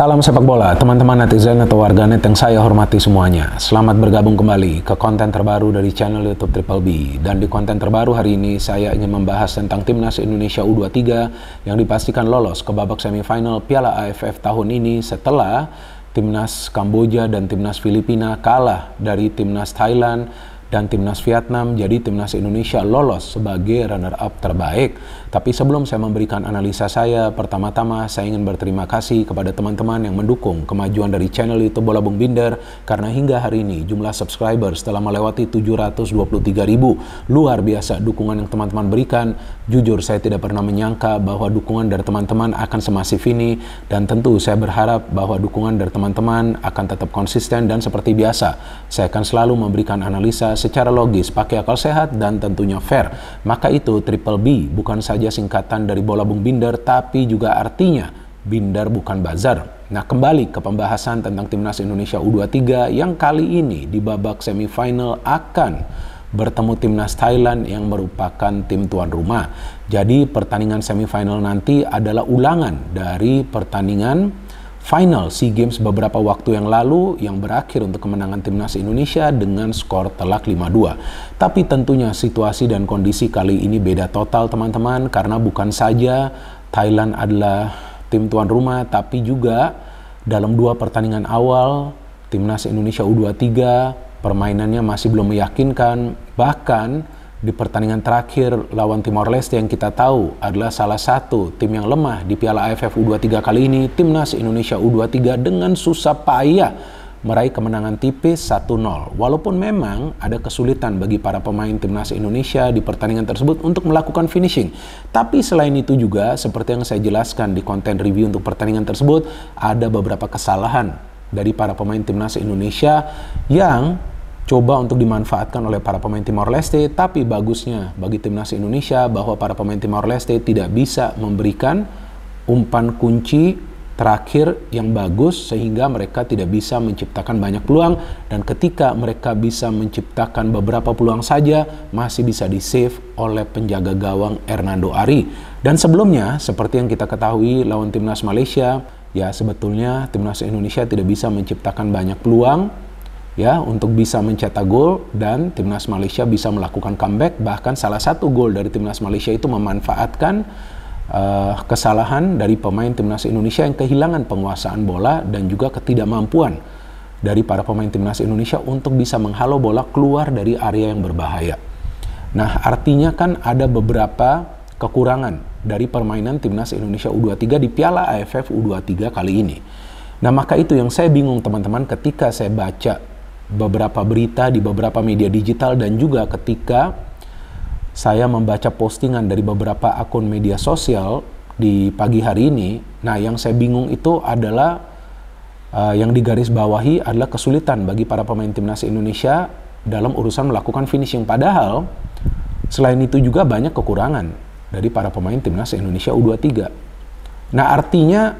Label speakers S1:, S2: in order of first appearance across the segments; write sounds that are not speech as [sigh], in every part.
S1: Salam sepak bola, teman-teman netizen atau warganet yang saya hormati semuanya. Selamat bergabung kembali ke konten terbaru dari channel YouTube Triple B. Dan di konten terbaru hari ini saya ingin membahas tentang timnas Indonesia U23 yang dipastikan lolos ke babak semifinal Piala AFF tahun ini setelah timnas Kamboja dan timnas Filipina kalah dari timnas Thailand dan timnas Vietnam jadi timnas Indonesia lolos sebagai runner-up terbaik. Tapi sebelum saya memberikan analisa saya, pertama-tama saya ingin berterima kasih kepada teman-teman yang mendukung kemajuan dari channel itu Bola Bung Binder karena hingga hari ini jumlah subscriber setelah melewati 723 ribu. Luar biasa dukungan yang teman-teman berikan. Jujur saya tidak pernah menyangka bahwa dukungan dari teman-teman akan semasif ini dan tentu saya berharap bahwa dukungan dari teman-teman akan tetap konsisten dan seperti biasa saya akan selalu memberikan analisa secara logis, pakai akal sehat, dan tentunya fair. Maka itu triple B bukan saja singkatan dari bola bung binder, tapi juga artinya binder bukan bazar. Nah, kembali ke pembahasan tentang timnas Indonesia U23 yang kali ini di babak semifinal akan bertemu timnas Thailand yang merupakan tim tuan rumah. Jadi pertandingan semifinal nanti adalah ulangan dari pertandingan final SEA Games beberapa waktu yang lalu yang berakhir untuk kemenangan timnas Indonesia dengan skor telak 5-2. Tapi tentunya situasi dan kondisi kali ini beda total teman-teman karena bukan saja Thailand adalah tim tuan rumah tapi juga dalam dua pertandingan awal timnas Indonesia U23 permainannya masih belum meyakinkan bahkan di pertandingan terakhir lawan Timor Leste yang kita tahu adalah salah satu tim yang lemah di Piala AFF U23 kali ini, Timnas Indonesia U23 dengan susah payah meraih kemenangan tipis 1-0. Walaupun memang ada kesulitan bagi para pemain Timnas Indonesia di pertandingan tersebut untuk melakukan finishing. Tapi selain itu juga, seperti yang saya jelaskan di konten review untuk pertandingan tersebut, ada beberapa kesalahan dari para pemain Timnas Indonesia yang coba untuk dimanfaatkan oleh para pemain Timor Leste, tapi bagusnya bagi timnas Indonesia bahwa para pemain Timor Leste tidak bisa memberikan umpan kunci terakhir yang bagus sehingga mereka tidak bisa menciptakan banyak peluang dan ketika mereka bisa menciptakan beberapa peluang saja masih bisa di save oleh penjaga gawang Hernando Ari. Dan sebelumnya seperti yang kita ketahui lawan timnas Malaysia ya sebetulnya timnas Indonesia tidak bisa menciptakan banyak peluang ya untuk bisa mencetak gol dan timnas Malaysia bisa melakukan comeback bahkan salah satu gol dari timnas Malaysia itu memanfaatkan uh, kesalahan dari pemain timnas Indonesia yang kehilangan penguasaan bola dan juga ketidakmampuan dari para pemain timnas Indonesia untuk bisa menghalau bola keluar dari area yang berbahaya. Nah, artinya kan ada beberapa kekurangan dari permainan timnas Indonesia U23 di Piala AFF U23 kali ini. Nah, maka itu yang saya bingung teman-teman ketika saya baca beberapa berita di beberapa media digital dan juga ketika saya membaca postingan dari beberapa akun media sosial di pagi hari ini. Nah, yang saya bingung itu adalah uh, yang digarisbawahi adalah kesulitan bagi para pemain timnas Indonesia dalam urusan melakukan finishing. Padahal selain itu juga banyak kekurangan dari para pemain timnas Indonesia U23. Nah, artinya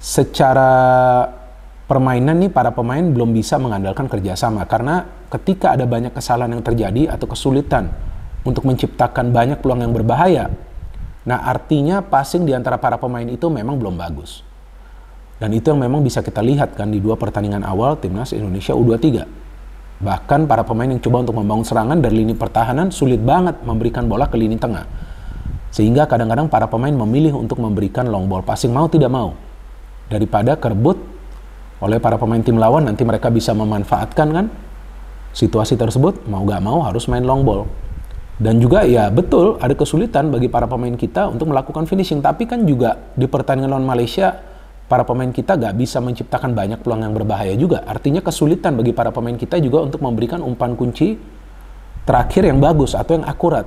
S1: secara permainan nih para pemain belum bisa mengandalkan kerjasama karena ketika ada banyak kesalahan yang terjadi atau kesulitan untuk menciptakan banyak peluang yang berbahaya, nah artinya passing di antara para pemain itu memang belum bagus. Dan itu yang memang bisa kita lihat kan di dua pertandingan awal timnas Indonesia U23. Bahkan para pemain yang coba untuk membangun serangan dari lini pertahanan sulit banget memberikan bola ke lini tengah. Sehingga kadang-kadang para pemain memilih untuk memberikan long ball passing mau tidak mau. Daripada kerbut oleh para pemain tim lawan nanti mereka bisa memanfaatkan kan situasi tersebut mau gak mau harus main long ball dan juga ya betul ada kesulitan bagi para pemain kita untuk melakukan finishing tapi kan juga di pertandingan lawan Malaysia para pemain kita gak bisa menciptakan banyak peluang yang berbahaya juga artinya kesulitan bagi para pemain kita juga untuk memberikan umpan kunci terakhir yang bagus atau yang akurat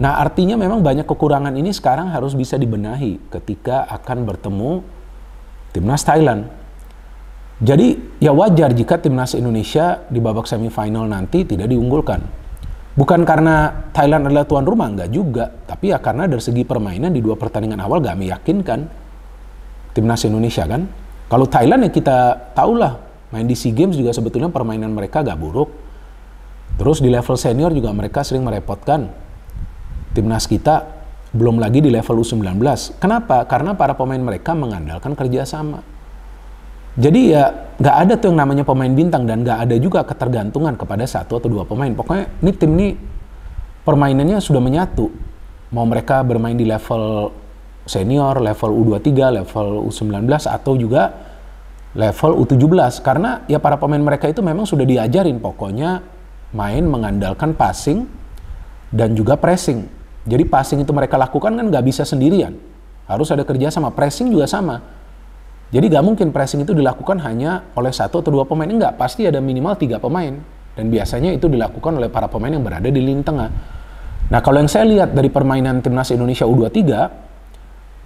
S1: nah artinya memang banyak kekurangan ini sekarang harus bisa dibenahi ketika akan bertemu timnas Thailand jadi ya wajar jika timnas Indonesia di babak semifinal nanti tidak diunggulkan. Bukan karena Thailand adalah tuan rumah, enggak juga. Tapi ya karena dari segi permainan di dua pertandingan awal gak meyakinkan timnas Indonesia kan. Kalau Thailand ya kita tahulah main di SEA Games juga sebetulnya permainan mereka gak buruk. Terus di level senior juga mereka sering merepotkan timnas kita belum lagi di level U19. Kenapa? Karena para pemain mereka mengandalkan kerjasama jadi ya nggak ada tuh yang namanya pemain bintang dan nggak ada juga ketergantungan kepada satu atau dua pemain. Pokoknya ini tim ini permainannya sudah menyatu. Mau mereka bermain di level senior, level U23, level U19 atau juga level U17 karena ya para pemain mereka itu memang sudah diajarin pokoknya main mengandalkan passing dan juga pressing. Jadi passing itu mereka lakukan kan nggak bisa sendirian. Harus ada kerja sama. Pressing juga sama jadi gak mungkin pressing itu dilakukan hanya oleh satu atau dua pemain. Enggak, pasti ada minimal tiga pemain. Dan biasanya itu dilakukan oleh para pemain yang berada di lini tengah. Nah kalau yang saya lihat dari permainan timnas Indonesia U23,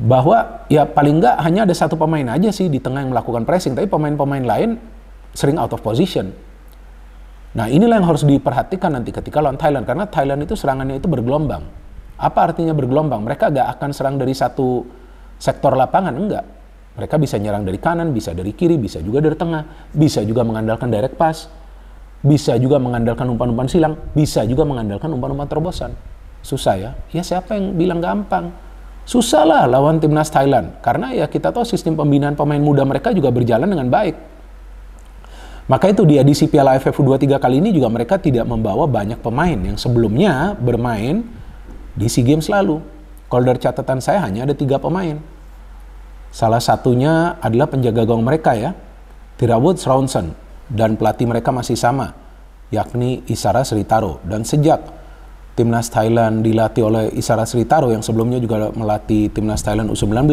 S1: bahwa ya paling nggak hanya ada satu pemain aja sih di tengah yang melakukan pressing. Tapi pemain-pemain lain sering out of position. Nah inilah yang harus diperhatikan nanti ketika lawan Thailand. Karena Thailand itu serangannya itu bergelombang. Apa artinya bergelombang? Mereka gak akan serang dari satu sektor lapangan, enggak mereka bisa nyerang dari kanan, bisa dari kiri, bisa juga dari tengah, bisa juga mengandalkan direct pass, bisa juga mengandalkan umpan-umpan silang, bisa juga mengandalkan umpan-umpan terobosan. Susah ya? Ya siapa yang bilang gampang? Susah lah lawan timnas Thailand. Karena ya kita tahu sistem pembinaan pemain muda mereka juga berjalan dengan baik. Maka itu di edisi Piala AFF U23 kali ini juga mereka tidak membawa banyak pemain yang sebelumnya bermain di SEA Games lalu. Kalau dari catatan saya hanya ada tiga pemain. Salah satunya adalah penjaga gawang mereka ya, Tira Tirawood Ronson dan pelatih mereka masih sama, yakni Isara Sritaro. Dan sejak timnas Thailand dilatih oleh Isara Sritaro yang sebelumnya juga melatih timnas Thailand U19,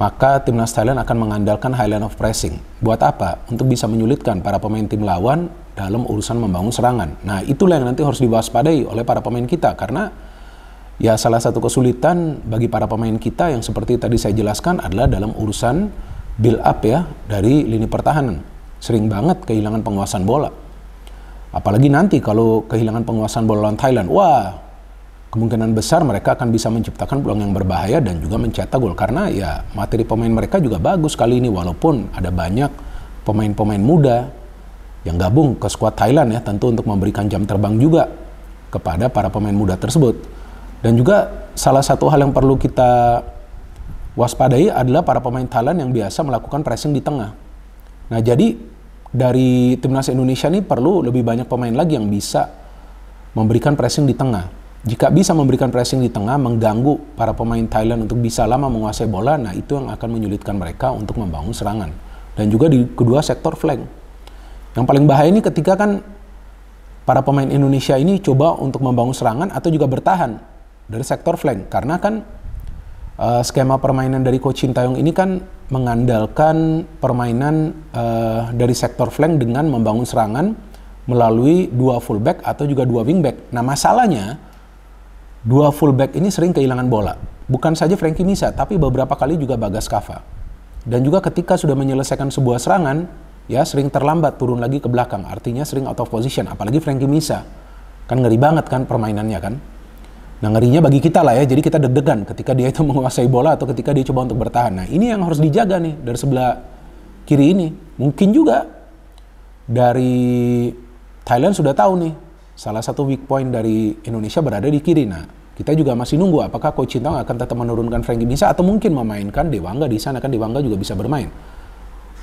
S1: maka timnas Thailand akan mengandalkan high line of pressing. Buat apa? Untuk bisa menyulitkan para pemain tim lawan dalam urusan membangun serangan. Nah, itulah yang nanti harus diwaspadai oleh para pemain kita karena ya salah satu kesulitan bagi para pemain kita yang seperti tadi saya jelaskan adalah dalam urusan build up ya dari lini pertahanan. Sering banget kehilangan penguasaan bola. Apalagi nanti kalau kehilangan penguasaan bola lawan Thailand, wah kemungkinan besar mereka akan bisa menciptakan peluang yang berbahaya dan juga mencetak gol karena ya materi pemain mereka juga bagus kali ini walaupun ada banyak pemain-pemain muda yang gabung ke skuad Thailand ya tentu untuk memberikan jam terbang juga kepada para pemain muda tersebut. Dan juga salah satu hal yang perlu kita waspadai adalah para pemain Thailand yang biasa melakukan pressing di tengah. Nah, jadi dari timnas Indonesia ini perlu lebih banyak pemain lagi yang bisa memberikan pressing di tengah. Jika bisa memberikan pressing di tengah, mengganggu para pemain Thailand untuk bisa lama menguasai bola, nah itu yang akan menyulitkan mereka untuk membangun serangan. Dan juga di kedua sektor flank. Yang paling bahaya ini ketika kan para pemain Indonesia ini coba untuk membangun serangan atau juga bertahan dari sektor flank karena kan uh, skema permainan dari coach Cintayong ini kan mengandalkan permainan uh, dari sektor flank dengan membangun serangan melalui dua fullback atau juga dua wingback. Nah, masalahnya dua fullback ini sering kehilangan bola. Bukan saja Frankie Misa, tapi beberapa kali juga Bagas Kava. Dan juga ketika sudah menyelesaikan sebuah serangan, ya sering terlambat turun lagi ke belakang. Artinya sering out of position, apalagi Frankie Misa. Kan ngeri banget kan permainannya kan. Nah ngerinya bagi kita lah ya, jadi kita deg-degan ketika dia itu [laughs] menguasai bola atau ketika dia coba untuk bertahan. Nah ini yang harus dijaga nih dari sebelah kiri ini. Mungkin juga dari Thailand sudah tahu nih, salah satu weak point dari Indonesia berada di kiri. Nah kita juga masih nunggu apakah Coach Cintang akan tetap menurunkan Frankie Bisa atau mungkin memainkan Dewangga di sana kan Dewangga juga bisa bermain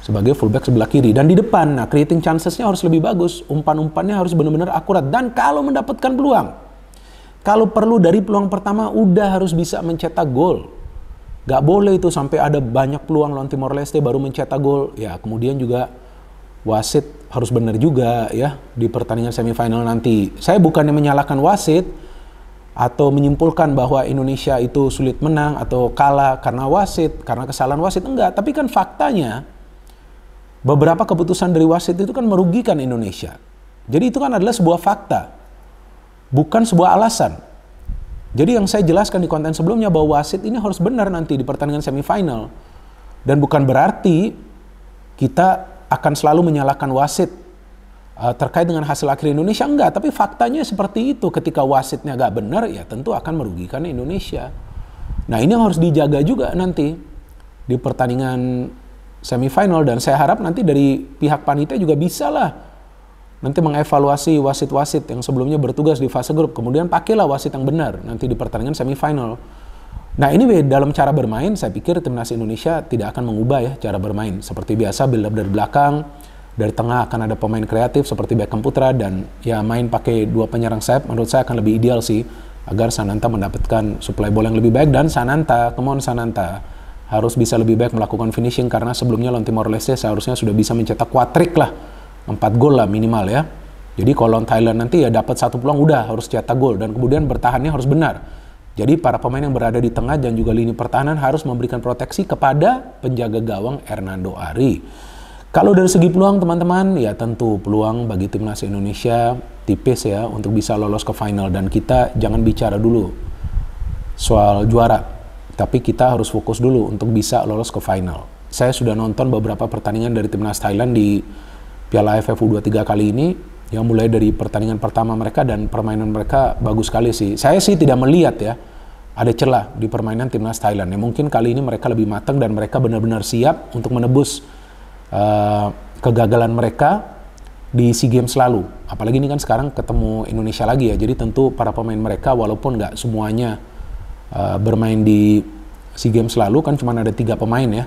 S1: sebagai fullback sebelah kiri dan di depan nah creating chancesnya harus lebih bagus umpan-umpannya harus benar-benar akurat dan kalau mendapatkan peluang kalau perlu dari peluang pertama udah harus bisa mencetak gol. Gak boleh itu sampai ada banyak peluang lawan Timor Leste baru mencetak gol. Ya kemudian juga wasit harus benar juga ya di pertandingan semifinal nanti. Saya bukannya menyalahkan wasit atau menyimpulkan bahwa Indonesia itu sulit menang atau kalah karena wasit, karena kesalahan wasit. Enggak, tapi kan faktanya beberapa keputusan dari wasit itu kan merugikan Indonesia. Jadi itu kan adalah sebuah fakta bukan sebuah alasan. Jadi yang saya jelaskan di konten sebelumnya bahwa wasit ini harus benar nanti di pertandingan semifinal. Dan bukan berarti kita akan selalu menyalahkan wasit uh, terkait dengan hasil akhir Indonesia. Enggak, tapi faktanya seperti itu. Ketika wasitnya nggak benar, ya tentu akan merugikan Indonesia. Nah ini yang harus dijaga juga nanti di pertandingan semifinal. Dan saya harap nanti dari pihak panitia juga bisa lah nanti mengevaluasi wasit-wasit yang sebelumnya bertugas di fase grup, kemudian pakailah wasit yang benar nanti di pertandingan semifinal. Nah ini dalam cara bermain, saya pikir timnas Indonesia tidak akan mengubah ya cara bermain. Seperti biasa, build up dari belakang, dari tengah akan ada pemain kreatif seperti Beckham Putra dan ya main pakai dua penyerang sayap menurut saya akan lebih ideal sih agar Sananta mendapatkan supply bola yang lebih baik dan Sananta, come on Sananta harus bisa lebih baik melakukan finishing karena sebelumnya lawan Timor Leste seharusnya sudah bisa mencetak kuatrik lah 4 gol lah minimal ya. Jadi kalau Thailand nanti ya dapat satu peluang udah harus cetak gol dan kemudian bertahannya harus benar. Jadi para pemain yang berada di tengah dan juga lini pertahanan harus memberikan proteksi kepada penjaga gawang Hernando Ari. Kalau dari segi peluang teman-teman, ya tentu peluang bagi timnas Indonesia tipis ya untuk bisa lolos ke final dan kita jangan bicara dulu soal juara, tapi kita harus fokus dulu untuk bisa lolos ke final. Saya sudah nonton beberapa pertandingan dari timnas Thailand di Piala AFF U23 kali ini yang mulai dari pertandingan pertama mereka dan permainan mereka bagus sekali sih. Saya sih tidak melihat ya ada celah di permainan timnas Thailand. Ya, mungkin kali ini mereka lebih matang dan mereka benar-benar siap untuk menebus uh, kegagalan mereka di SEA Games lalu. Apalagi ini kan sekarang ketemu Indonesia lagi ya. Jadi tentu para pemain mereka walaupun nggak semuanya uh, bermain di SEA Games lalu kan cuma ada tiga pemain ya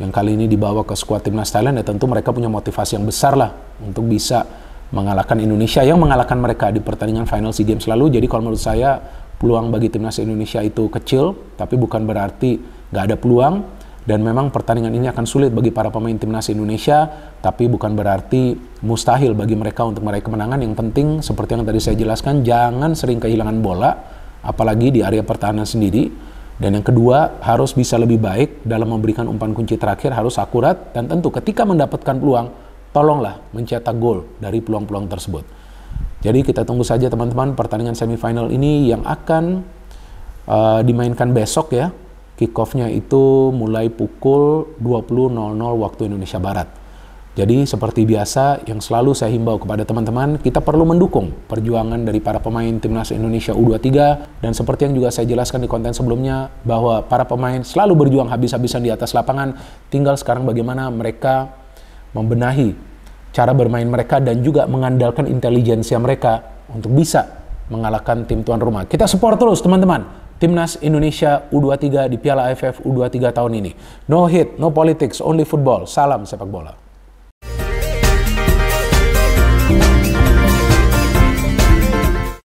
S1: yang kali ini dibawa ke skuad timnas Thailand ya tentu mereka punya motivasi yang besar lah untuk bisa mengalahkan Indonesia yang mengalahkan mereka di pertandingan final SEA Games lalu. Jadi kalau menurut saya peluang bagi timnas Indonesia itu kecil, tapi bukan berarti nggak ada peluang. Dan memang pertandingan ini akan sulit bagi para pemain timnas Indonesia, tapi bukan berarti mustahil bagi mereka untuk meraih kemenangan. Yang penting, seperti yang tadi saya jelaskan, jangan sering kehilangan bola, apalagi di area pertahanan sendiri dan yang kedua, harus bisa lebih baik dalam memberikan umpan kunci terakhir harus akurat dan tentu ketika mendapatkan peluang, tolonglah mencetak gol dari peluang-peluang tersebut. Jadi kita tunggu saja teman-teman pertandingan semifinal ini yang akan uh, dimainkan besok ya. Kick off-nya itu mulai pukul 20.00 waktu Indonesia Barat. Jadi seperti biasa yang selalu saya himbau kepada teman-teman, kita perlu mendukung perjuangan dari para pemain timnas Indonesia U23 dan seperti yang juga saya jelaskan di konten sebelumnya bahwa para pemain selalu berjuang habis-habisan di atas lapangan, tinggal sekarang bagaimana mereka membenahi cara bermain mereka dan juga mengandalkan intelijensia mereka untuk bisa mengalahkan tim tuan rumah. Kita support terus teman-teman. Timnas Indonesia U23 di Piala AFF U23 tahun ini. No hit no politics, only football. Salam sepak bola.